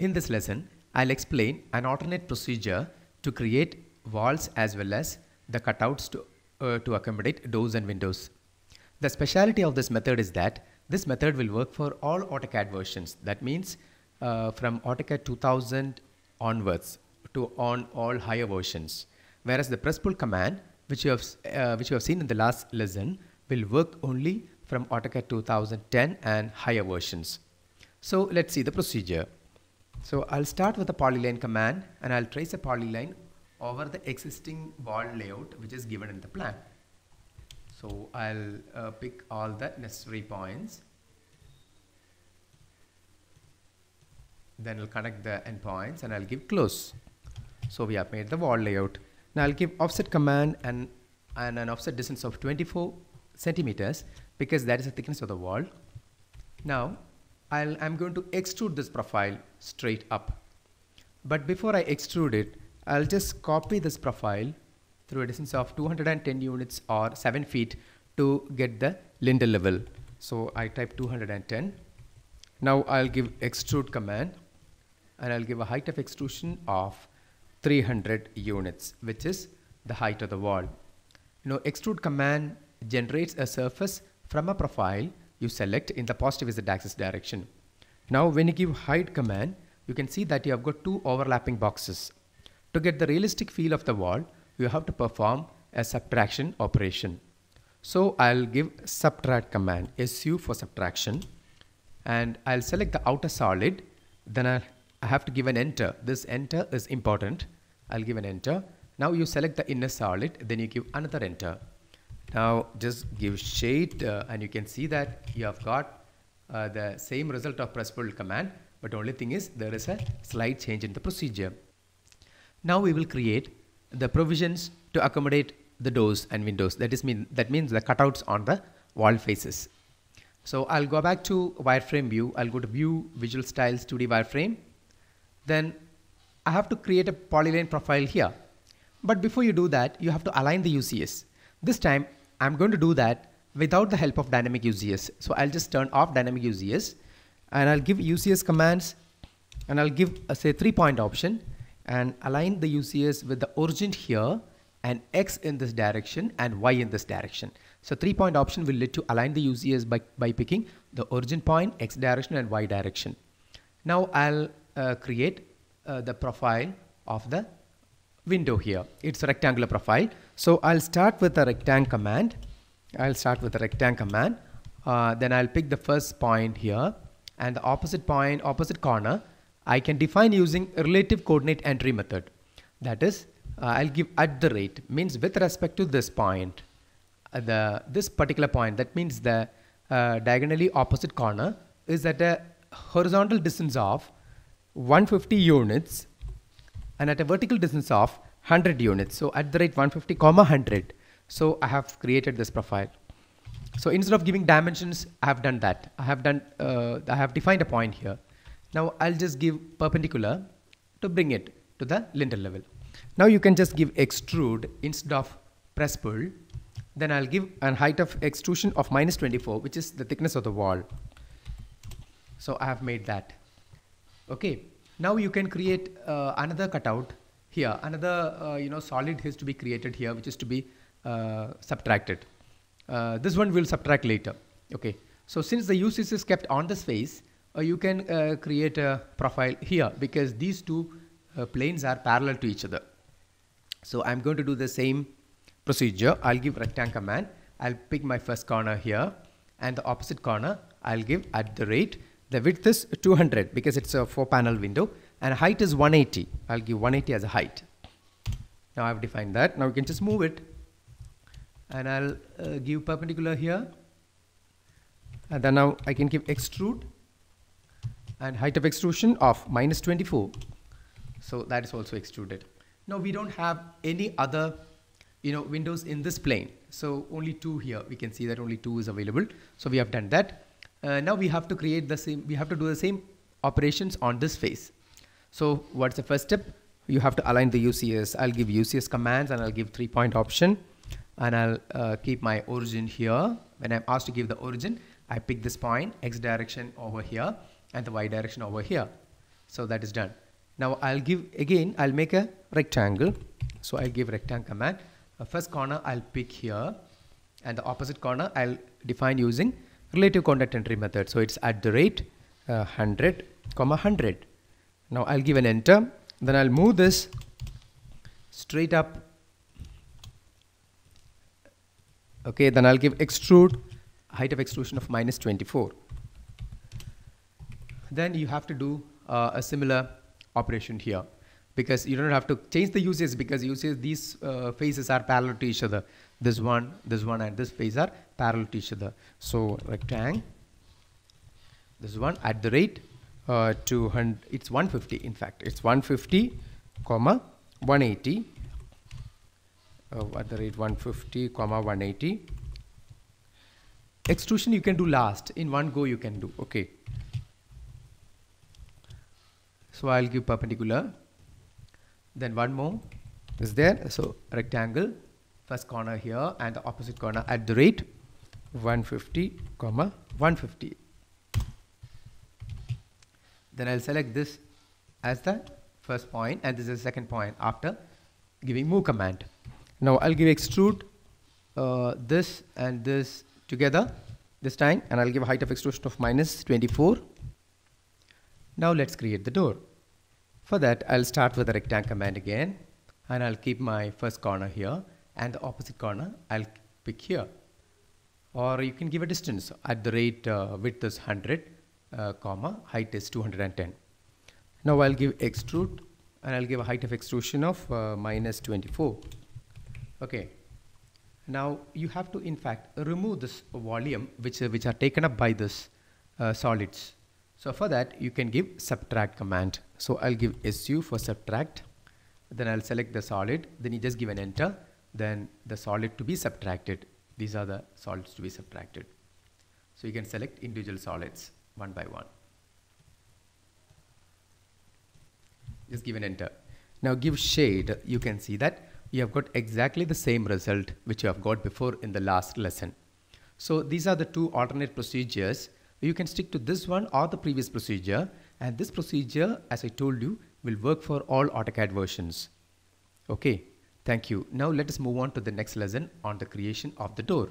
In this lesson, I'll explain an alternate procedure to create walls as well as the cutouts to, uh, to accommodate doors and windows. The speciality of this method is that this method will work for all AutoCAD versions. That means uh, from AutoCAD 2000 onwards to on all higher versions. Whereas the press pull command, which you have, uh, which you have seen in the last lesson, will work only from AutoCAD 2010 and higher versions. So let's see the procedure. So I'll start with the polyline command and I'll trace a polyline over the existing wall layout which is given in the plan. So I'll uh, pick all the necessary points. Then I'll connect the endpoints and I'll give close. So we have made the wall layout. Now I'll give offset command and, and an offset distance of 24 centimeters because that is the thickness of the wall. Now i am going to extrude this profile straight up. But before I extrude it, I'll just copy this profile through a distance of 210 units or 7 feet to get the lintel level. So I type 210. Now I'll give extrude command and I'll give a height of extrusion of 300 units, which is the height of the wall. You know, extrude command generates a surface from a profile you select in the positive z axis direction. Now when you give hide command, you can see that you have got two overlapping boxes. To get the realistic feel of the wall, you have to perform a subtraction operation. So I'll give subtract command, SU for subtraction, and I'll select the outer solid, then i I have to give an enter. This enter is important. I'll give an enter. Now you select the inner solid, then you give another enter. Now just give shade uh, and you can see that you have got uh, the same result of press pull command but only thing is there is a slight change in the procedure. Now we will create the provisions to accommodate the doors and windows that is mean that means the cutouts on the wall faces. So I'll go back to wireframe view I'll go to view visual styles 2D wireframe then I have to create a polyline profile here but before you do that you have to align the UCS. This time I'm going to do that without the help of dynamic UCS. So I'll just turn off dynamic UCS and I'll give UCS commands and I'll give a, uh, say three point option and align the UCS with the origin here and X in this direction and Y in this direction. So three point option will let you align the UCS by, by picking the origin point, X direction and Y direction. Now I'll uh, create uh, the profile of the window here. It's a rectangular profile. So I'll start with a rectang command. I'll start with a rectang command. Uh, then I'll pick the first point here and the opposite point, opposite corner, I can define using relative coordinate entry method. That is, uh, I'll give at the rate means with respect to this point, uh, the this particular point. That means the uh, diagonally opposite corner is at a horizontal distance of 150 units and at a vertical distance of 100 units. So at the rate 150 comma 100. So I have created this profile. So instead of giving dimensions, I have done that. I have done, uh, I have defined a point here. Now I'll just give perpendicular to bring it to the lintel level. Now you can just give extrude instead of press pull. Then I'll give an height of extrusion of minus 24, which is the thickness of the wall. So I have made that. Okay. Now you can create uh, another cutout here. Another uh, you know solid has to be created here, which is to be uh, subtracted. Uh, this one will subtract later. Okay. So since the uses is kept on this face, uh, you can uh, create a profile here because these two uh, planes are parallel to each other. So I'm going to do the same procedure. I'll give rectangle command. I'll pick my first corner here and the opposite corner I'll give at the rate the width is 200 because it's a four panel window and height is 180. I'll give 180 as a height. Now I've defined that. Now we can just move it and I'll uh, give perpendicular here. And then now I can give extrude and height of extrusion of minus 24. So that is also extruded. Now we don't have any other you know, windows in this plane. So only two here. We can see that only two is available. So we have done that. Uh, now we have to create the same, we have to do the same operations on this face. So what's the first step? You have to align the UCS. I'll give UCS commands and I'll give three point option and I'll uh, keep my origin here. When I'm asked to give the origin, I pick this point, X direction over here and the Y direction over here. So that is done. Now I'll give, again, I'll make a rectangle. So I'll give rectangle command. The first corner I'll pick here and the opposite corner I'll define using relative contact entry method. So it's at the rate uh, 100 comma 100. Now I'll give an enter. Then I'll move this straight up. Okay, then I'll give extrude height of extrusion of minus 24. Then you have to do uh, a similar operation here because you don't have to change the uses because uses these uh, faces are parallel to each other. This one, this one and this face are parallel to each other. So rectangle, this one at the rate uh, 200, it's 150 in fact, it's 150 comma 180 uh, at the rate 150 comma 180. Extrusion you can do last, in one go you can do, okay. So I'll give perpendicular, then one more is there, so rectangle, first corner here and the opposite corner at the rate 150 comma 150 then I'll select this as the first point and this is the second point after giving move command now I'll give extrude uh, this and this together this time and I'll give a height of extrusion of minus 24 now let's create the door for that I'll start with the rectangle command again and I'll keep my first corner here and the opposite corner I'll pick here or you can give a distance at the rate uh, width is 100 uh, comma height is 210 now I'll give extrude and I'll give a height of extrusion of uh, minus 24 okay now you have to in fact remove this volume which uh, which are taken up by this uh, solids so for that you can give subtract command so I'll give su for subtract then I'll select the solid then you just give an enter then the solid to be subtracted these are the solids to be subtracted. So you can select individual solids one by one. Just give an enter. Now give shade, you can see that you have got exactly the same result which you have got before in the last lesson. So these are the two alternate procedures. You can stick to this one or the previous procedure. And this procedure, as I told you, will work for all AutoCAD versions. Okay. Thank you. Now let us move on to the next lesson on the creation of the door.